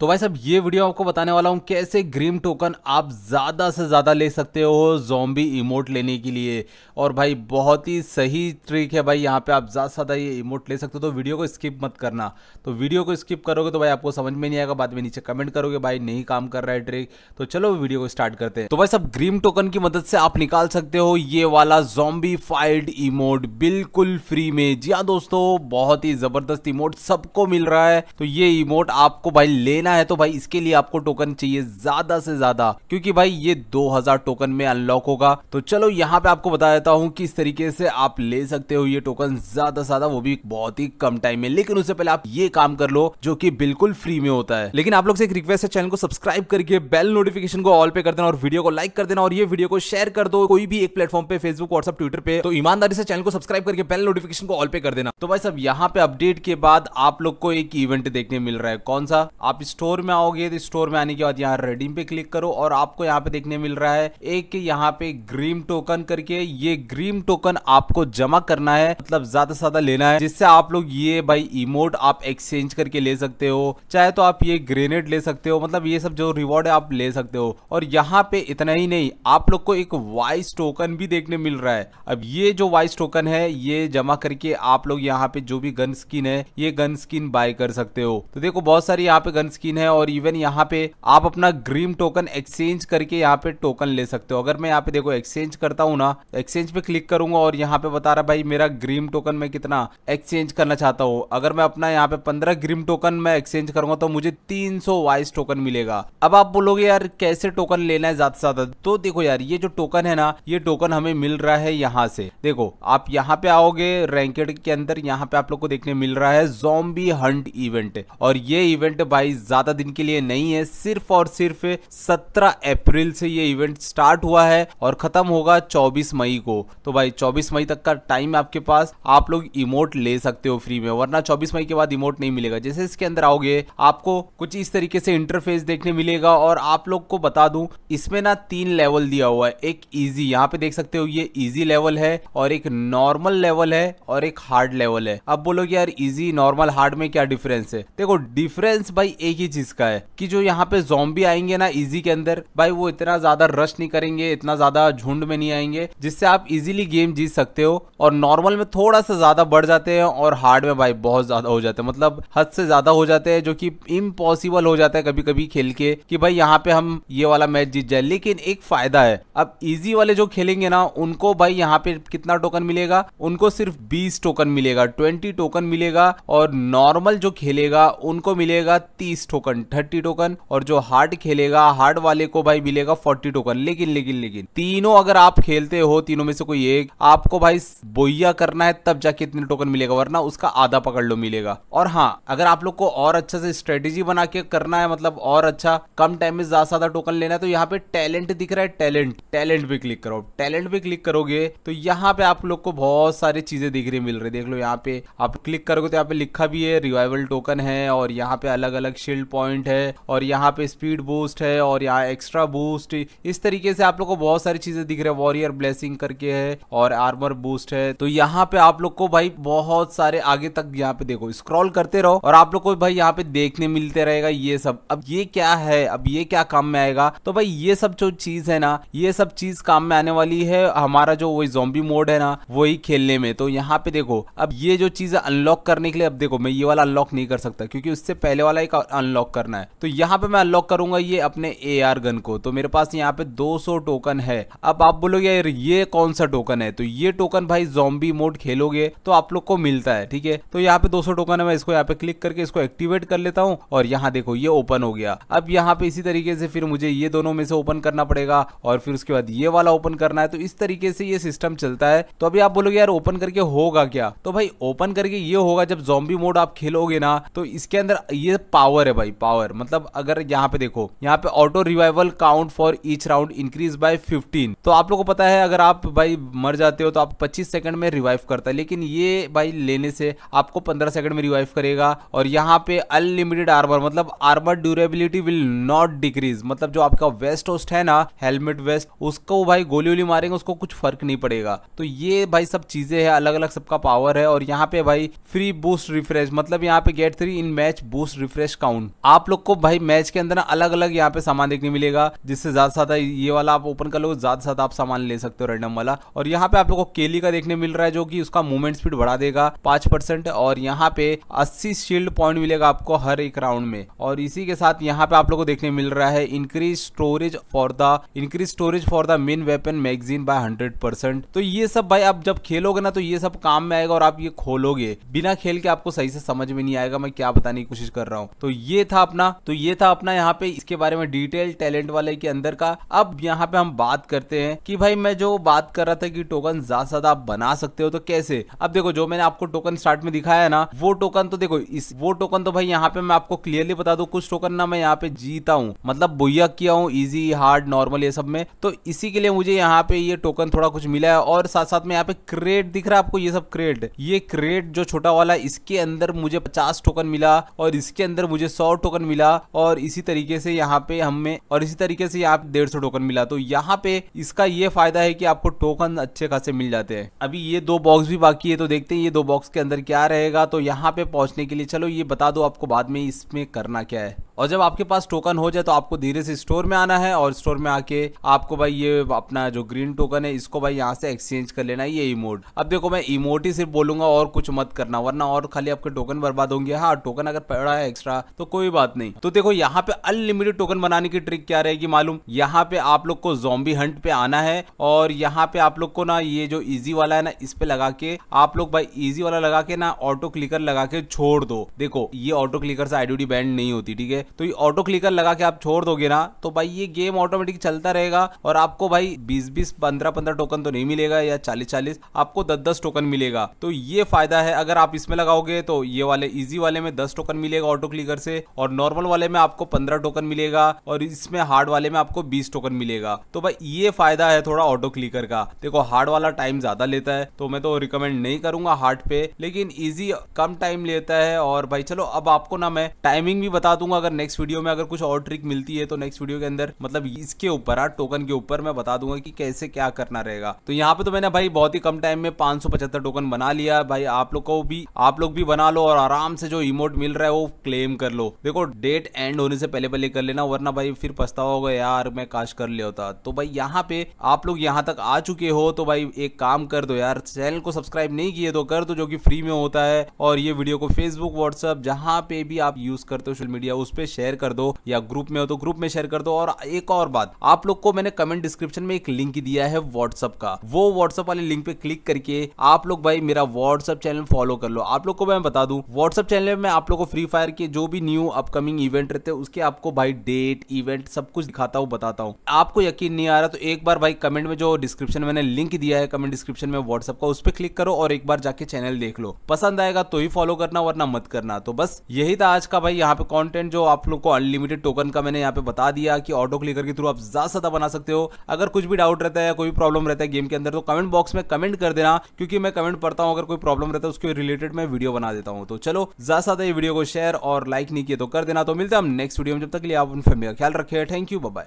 तो भाई साहब ये वीडियो आपको बताने वाला हूँ कैसे ग्रीम टोकन आप ज़्यादा से ज़्यादा ले सकते हो जोम्बी इमोट लेने के लिए और भाई बहुत ही सही ट्रिक है भाई यहाँ पे आप ज़्यादा से ज़्यादा ये इमोट ले सकते हो तो वीडियो को स्किप मत करना तो वीडियो को स्किप करोगे तो भाई आपको समझ में नहीं आएगा बाद में नीचे कमेंट करोगे भाई नहीं काम कर रहा है ट्रिक तो चलो वीडियो को स्टार्ट करते हैं तो भाई साहब ग्रीम टोकन की मदद से आप निकाल सकते हो ये वाला जोम्बी फाइड इमोट बिल्कुल फ्री में जी हाँ दोस्तों बहुत ही ज़बरदस्त इमोट सबको मिल रहा है तो ये इमोट आपको भाई ले लेना है तो भाई इसके लिए आपको टोकन चाहिए ज्यादा से ज्यादा क्योंकि भाई ये 2000 टोकन में अनलॉक होगा तो चलो यहाँ पे आपको बता देता हूँ किस तरीके से आप ले सकते हो ये टोकन ज्यादा से ज्यादा वो भी बहुत ही कम टाइम में लेकिन उससे पहले आप ये काम कर लो जो की बिल्कुल फ्री में होता है लेकिन आप लोग से एक रिक्वेस्ट है चैनल को सब्सक्राइब करके बेल नोटिफिकेशन को ऑल पे कर देना और वीडियो को लाइक कर देना और ये वीडियो को शेयर कर दो कोई भी एक प्लेटफॉर्म पे फेसबुक व्हाट्सअप ट्विटर पे तो ईमानदारी से चैनल को सब्सक्राइब करके बेल नोटिफिकेशन को ऑल पे कर देना तो भाई सब यहाँ पे अपडेट के बाद आप लोग को एक इवेंट देखने मिल रहा है कौन सा आप इस स्टोर में आओगे तो स्टोर में आने के बाद यहाँ रेडीम पे क्लिक करो और आपको यहाँ पे देखने मिल रहा है एक यहाँ पे ग्रीम टोकन करके ये ग्रीम टोकन आपको जमा करना है मतलब ज्यादा से ज्यादा लेना है जिससे आप लोग ये भाई इमोट आप एक्सचेंज करके ले सकते हो चाहे तो आप ये ग्रेनेड ले सकते हो मतलब ये सब जो रिवॉर्ड है आप ले सकते हो और यहाँ पे इतना ही नहीं आप लोग को एक वाइस टोकन भी देखने मिल रहा है अब ये जो वाइस टोकन है ये जमा करके आप लोग यहाँ पे जो भी गन स्किन है ये गन स्किन बाय कर सकते हो तो देखो बहुत सारी यहाँ पे गन स्किन स्किन है और इवन यहाँ पे आप अपना ग्रीम टोकन एक्सचेंज करके यहाँ पे टोकन ले सकते हो अगर मैं यहाँ पे देखो एक्सचेंज करता हूँ ना एक्सचेंज पे क्लिक करूंगा और यहाँ पे बता रहा भाई मेरा ग्रीम टोकन मैं कितना एक्सचेंज करना चाहता हूँ अगर मैं अपना यहाँ पे पंद्रह ग्रीम टोकन मैं एक्सचेंज करूंगा तो मुझे तीन वाइस टोकन मिलेगा अब आप बोलोगे यार कैसे टोकन लेना है ज्यादा से ज्यादा तो देखो यार ये जो टोकन है ना ये टोकन हमें मिल रहा है यहाँ से देखो आप यहाँ पे आओगे रैंकेड के अंदर यहाँ पे आप लोग को देखने मिल रहा है जोम्बी हंट इवेंट और ये इवेंट भाई ज़्यादा दिन के लिए नहीं है सिर्फ और सिर्फ 17 अप्रैल से ये इवेंट स्टार्ट हुआ है और ख़त्म होगा 24 मई को तो भाई 24 मई तक का टाइम आपके पास आप लोग इमोट ले सकते हो फ्री में वरना 24 मई के बाद इमोट नहीं मिलेगा जैसे इसके अंदर आओगे आपको कुछ इस तरीके से इंटरफेस देखने मिलेगा और आप लोग को बता दू इसमें ना तीन लेवल दिया हुआ है एक इजी यहाँ पे देख सकते हो ये इजी लेवल है और एक नॉर्मल लेवल है और एक हार्ड लेवल है अब बोलोगे यार इजी नॉर्मल हार्ड में क्या डिफरेंस है देखो डिफरेंस भाई एक ही ही चीज का है कि जो यहाँ पे जोम्बी आएंगे ना इजी के अंदर भाई वो इतना ज्यादा रश नहीं करेंगे इतना ज्यादा झुंड में नहीं आएंगे जिससे आप इजीली गेम जीत सकते हो और नॉर्मल में थोड़ा सा ज्यादा बढ़ जाते हैं और हार्ड में भाई बहुत ज्यादा हो जाते हैं मतलब हद से ज्यादा हो जाते हैं जो की इम्पॉसिबल हो जाता है कभी कभी खेल के कि भाई यहाँ पे हम ये वाला मैच जीत जाए लेकिन एक फायदा है अब इजी वाले जो खेलेंगे ना उनको भाई यहाँ पे कितना टोकन मिलेगा उनको सिर्फ बीस टोकन मिलेगा ट्वेंटी टोकन मिलेगा और नॉर्मल जो खेलेगा उनको मिलेगा तीस टोकन थर्टी टोकन और जो हार्ड खेलेगा हार्ड वाले को भाई मिलेगा फोर्टी टोकन लेकिन लेकिन लेकिन तीनों अगर आप खेलते हो तीनों में से कोई एक आपको भाई बोइया करना है तब जाके इतने टोकन मिलेगा वरना उसका आधा पकड़ लो मिलेगा और हाँ अगर आप लोग को और अच्छा से स्ट्रेटेजी बना के करना है मतलब और अच्छा कम टाइम में ज्यादा ज्यादा टोकन लेना है तो यहाँ पे टैलेंट दिख रहा है टैलेंट टैलेंट भी क्लिक करो टैलेंट भी क्लिक करोगे तो यहाँ पे आप लोग को बहुत सारी चीजें दिख रही मिल रही देख लो यहाँ पे आप क्लिक करोगे तो यहाँ पे लिखा भी है रिवाइवल टोकन है और यहाँ पे अलग अलग शील्ड हील पॉइंट है और यहाँ पे स्पीड बूस्ट है और यहाँ एक्स्ट्रा बूस्ट इस तरीके से आप लोग को बहुत सारी चीजें दिख रहे हैं वॉरियर ब्लेसिंग करके है और आर्मर बूस्ट है तो यहाँ पे आप लोग को भाई बहुत सारे आगे तक यहाँ पे देखो स्क्रॉल करते रहो और आप लोग को भाई यहाँ पे देखने मिलते रहेगा ये सब अब ये क्या है अब ये क्या काम में आएगा तो भाई ये सब जो चीज है ना ये सब चीज काम में आने वाली है हमारा जो वही जोम्बी मोड है ना वही खेलने में तो यहाँ पे देखो अब ये जो चीज अनलॉक करने के लिए अब देखो मैं ये वाला अनलॉक नहीं कर सकता क्योंकि उससे पहले वाला एक अनलॉक अनलॉक करना है तो यहाँ पे मैं अनलॉक करूंगा ये अपने ए गन को तो मेरे पास यहाँ पे 200 टोकन है अब आप बोलोगे यार ये कौन सा टोकन है तो ये टोकन भाई जोम्बी मोड खेलोगे तो आप लोग को मिलता है ठीक है तो यहाँ पे 200 टोकन है मैं इसको यहाँ पे क्लिक करके इसको एक्टिवेट कर लेता हूँ और यहाँ देखो ये ओपन हो गया अब यहाँ पे इसी तरीके से फिर मुझे ये दोनों में से ओपन करना पड़ेगा और फिर उसके बाद ये वाला ओपन करना है तो इस तरीके से ये सिस्टम चलता है तो अभी आप बोलोगे यार ओपन करके होगा क्या तो भाई ओपन करके ये होगा जब जोम्बी मोड आप खेलोगे ना तो इसके अंदर ये पावर है भाई पावर मतलब अगर यहाँ पे देखो यहाँ पे auto revival count for each round increase by 15 तो आप लोगों को पता है अगर आप भाई मर जाते हो तो आप 25 सेकंड में रिवाइव करता है लेकिन ये भाई लेने से आपको 15 सेकंड में रिवाइव करेगा और यहाँ पे अनलिमिटेड आर्मर मतलब armour durability will not decrease मतलब जो आपका वेस्ट होस्ट है ना हेलमेट वेस्ट उसको भाई गोली वोली मारेंगे उसको कुछ फर्क नहीं पड़ेगा तो ये भाई सब चीजें है अलग अलग सबका पावर है और यहाँ पे भाई फ्री बूस्ट रिफ्रेश मतलब यहाँ पे get three in match boost refresh count room आप लोग को भाई मैच के अंदर अलग अलग यहाँ पे सामान देखने मिलेगा जिससे ज्यादा साथ ये वाला आप ओपन कर लो ज्यादा साथ आप सामान ले सकते हो रेंडम वाला और यहाँ पे आप लोग को केली का देखने मिल रहा है जो की उसका मूवमेंट स्पीड बढ़ा देगा पांच और यहाँ पे अस्सी शील्ड पॉइंट मिलेगा आपको हर एक राउंड में और इसी के साथ यहाँ पे आप लोग को देखने मिल रहा है increase storage for the increase storage for the main weapon magazine by hundred percent तो ये सब भाई आप जब खेलोगे ना तो ये सब काम में आएगा और आप ये खोलोगे बिना खेल के आपको सही से समझ में नहीं आएगा मैं क्या बताने की कोशिश कर रहा हूँ तो ये ये था अपना तो ये था अपना यहाँ पे इसके बारे में डिटेल टैलेंट वाले के अंदर का अब यहाँ पे हम बात करते हैं कि भाई मैं जो बात कर रहा था कि टोकन ज्यादा ज्यादा आप बना सकते हो तो कैसे अब देखो जो मैंने आपको टोकन स्टार्ट में दिखाया ना वो टोकन तो देखो इस वो टोकन तो भाई यहाँ पे मैं आपको क्लियरली बता दू कुछ टोकन ना मैं यहाँ पे जीता हूँ मतलब बुया किया हूँ इजी हार्ड नॉर्मल ये सब में तो इसी के लिए मुझे यहाँ पे ये टोकन थोड़ा कुछ मिला है और साथ साथ में यहाँ पे क्रेट दिख रहा है आपको ये सब क्रेट ये क्रेट जो छोटा वाला इसके अंदर मुझे पचास टोकन मिला और इसके अंदर मुझे सौ सौ टोकन मिला और इसी तरीके से यहाँ पे हमें और इसी तरीके से यहाँ पे डेढ़ सौ टोकन मिला तो यहाँ पे इसका ये फायदा है कि आपको टोकन अच्छे खासे मिल जाते हैं अभी ये दो बॉक्स भी बाकी है तो देखते हैं ये दो बॉक्स के अंदर क्या रहेगा तो यहाँ पे पहुंचने के लिए चलो ये बता दो आपको बाद में इसमें करना क्या है और जब आपके पास टोकन हो जाए तो आपको धीरे से स्टोर में आना है और स्टोर में आके आपको भाई ये अपना जो ग्रीन टोकन है इसको भाई यहाँ से एक्सचेंज कर लेना है ये इमोट अब देखो मैं इमोट ही सिर्फ बोलूंगा और कुछ मत करना वरना और खाली आपके टोकन बर्बाद होंगे हाँ टोकन अगर पड़ा है एक्स्ट्रा तो कोई बात नहीं तो देखो यहाँ पे अनलिमिटेड टोकन बनाने की ट्रिक क्या रहेगी मालूम यहाँ पे आप लोग को जोम्बी हंट पे आना है और यहाँ पे आप लोग को ना ये जो इजी वाला है ना इस पे लगा के आप लोग भाई इजी वाला लगा के ना ऑटो क्लिकर लगा के छोड़ दो देखो ये ऑटो क्लिकर से आईडी बैंड नहीं होती ठीक है तो ये ऑटो क्लिकर लगा के आप छोड़ दोगे ना तो भाई ये गेम ऑटोमेटिक चलता रहेगा और आपको भाई बीस बीस पंद्रह पंद्रह टोकन तो नहीं मिलेगा या चालीस चालीस आपको दस दस टोकन मिलेगा तो ये फायदा है अगर आप इसमें लगाओगे तो ये वाले इजी वाले में दस टोकन मिलेगा ऑटो क्लिकर से और नॉर्मल वाले में आपको पंद्रह टोकन मिलेगा और इसमें हार्ड वाले में आपको बीस टोकन मिलेगा तो भाई ये फायदा है थोड़ा ऑटो क्लिकर का देखो हार्ड वाला टाइम ज्यादा लेता है तो मैं तो रिकमेंड नहीं करूंगा हार्ड पे लेकिन इजी कम टाइम लेता है और भाई चलो अब आपको ना मैं टाइमिंग भी बता दूंगा अगर नेक्स्ट वीडियो में अगर कुछ और ट्रिक मिलती है तो नेक्स्ट वीडियो के अंदर मतलब इसके ऊपर आठ हाँ, टोकन के ऊपर मैं बता दूंगा कि कैसे क्या करना रहेगा तो यहाँ पे तो मैंने भाई बहुत ही कम टाइम में पांच टोकन बना लिया भाई आप लोग को भी आप लोग भी बना लो और आराम से जो इमोट मिल रहा है वो क्लेम कर लो देखो डेट एंड होने से पहले पहले कर लेना वरना भाई फिर पछतावा होगा यार मैं काश कर लिया होता तो भाई यहाँ पे आप लोग यहाँ तक आ चुके हो तो भाई एक काम कर दो यार चैनल को सब्सक्राइब नहीं किए तो कर दो जो कि फ्री में होता है और ये वीडियो को फेसबुक व्हाट्सअप जहां पे भी आप यूज करते हो सोशल मीडिया उस पर पे शेयर कर दो या ग्रुप में हो तो ग्रुप में शेयर कर दो और एक और बात आप लोग को मैंने कमेंट डिस्क्रिप्शन में एक लिंक दिया है व्हाट्सअप का वो व्हाट्सअप वाले लिंक पे क्लिक करके आप लोग भाई मेरा व्हाट्सअप चैनल फॉलो कर लो आप लोग को मैं बता दू व्हाट्सअप चैनल में आप लोग को फ्री फायर के जो भी न्यू अपकमिंग इवेंट रहते हैं उसके आपको भाई डेट इवेंट सब कुछ दिखाता हूँ बताता हूँ आपको यकीन नहीं आ रहा तो एक बार भाई कमेंट में जो डिस्क्रिप्शन मैंने लिंक दिया है कमेंट डिस्क्रिप्शन में व्हाट्सअप का उस पर क्लिक करो और एक बार जाके चैनल देख लो पसंद आएगा तो ही फॉलो करना वरना मत करना तो बस यही था आज का भाई यहाँ पे कॉन्टेंट जो आप लोग को अनलिमिटेड टोकन का मैंने यहाँ पे बता दिया कि ऑटो क्लिकर के थ्रू आप ज़्यादा ज़्यादा बना सकते हो अगर कुछ भी डाउट रहता है या कोई भी प्रॉब्लम रहता है गेम के अंदर तो कमेंट बॉक्स में कमेंट कर देना क्योंकि मैं कमेंट पढ़ता हूँ अगर कोई प्रॉब्लम रहता है उसके रिलेटेड मैं वीडियो बना देता हूँ तो चलो ज़्यादा ज़्यादा ये वीडियो को शेयर और लाइक नहीं किया तो कर देना तो मिलते हैं हम नेक्स्ट वीडियो में जब तक लिए आप उन फैमिली का ख्याल रखे थैंक यू बाय